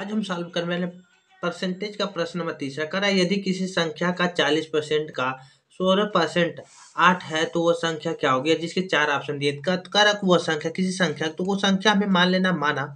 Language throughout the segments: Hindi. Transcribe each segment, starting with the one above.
आज हम सॉल्व करने वाले परसेंटेज का प्रश्न नंबर तीसरा करा यदि किसी संख्या का चालीस परसेंट का सोलह परसेंट आठ है तो वह संख्या क्या होगी जिसके चार ऑप्शन दिए करक वह संख्या किसी संख्या तो वो संख्या हमें मान लेना माना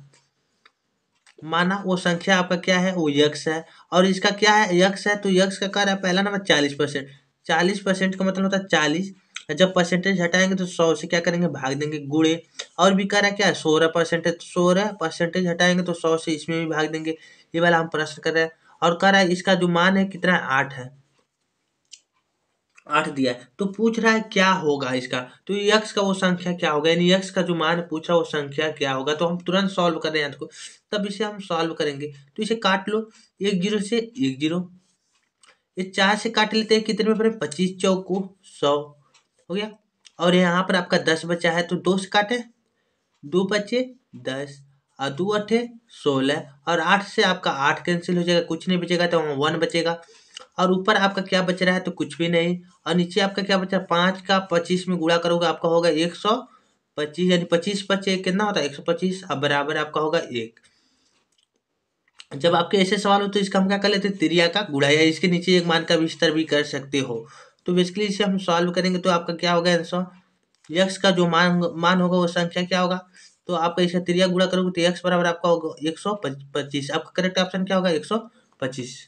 माना वो संख्या आपका क्या है वो यक्ष है और इसका क्या है यक्ष है तो यक्ष का कर है पहला नंबर चालीस परसेंट चालीस परसेंट का मतलब होता है चालीस तो जब परसेंटेज हटाएंगे तो सौ से क्या करेंगे भाग देंगे गुड़े और भी कह रहा क्या है सोलह परसेंटेज सोलह परसेंटेज हटाएंगे तो सौ से इसमें भी भाग देंगे ये वाला हम प्रश्न कर रहे हैं और कह रहा है इसका जो मान है कितना है आठ है आठ दिया है तो पूछ रहा है क्या होगा इसका तो यक्ष का वो संख्या क्या होगा यानी यक्ष का जो मान पूछ रहा है वो संख्या क्या होगा तो हम तुरंत सॉल्व कर रहे हैं इसको तब इसे हम सॉल्व करेंगे तो इसे काट लो एक जीरो से एक जीरो ये चार से काट लेते हैं कितने में पच्चीस चौको सौ हो गया और यहाँ पर आपका दस बचा है तो दो से काटे दो बचे दस और दो अठे सोलह और आठ से आपका आठ कैंसिल हो जाएगा कुछ नहीं बचेगा तो वहाँ वन बचेगा और ऊपर आपका क्या बच रहा है तो कुछ भी नहीं और नीचे आपका क्या बच रहा है पाँच का पच्चीस में गुड़ा करोगे आपका होगा एक सौ पच्चीस यानी पच्चीस पच्चे कितना होता है एक सौ पच्चीस अब बराबर आपका होगा एक जब आपके ऐसे सवाल हो तो इसका हम क्या कर लेते हैं त्रिया का गुड़ा या इसके नीचे एक मान का विस्तार भी कर सकते हो तो बेसिकली इसे हम सॉल्व करेंगे तो आपका क्या होगा आंसर यक्स का जो मान मान होगा वो संख्या क्या होगा तो आपका इसे त्रिया गुड़ा करोगे तो यक्स बराबर आपका होगा एक सौ पच्चीस आपका करेक्ट ऑप्शन क्या होगा एक सौ पच्चीस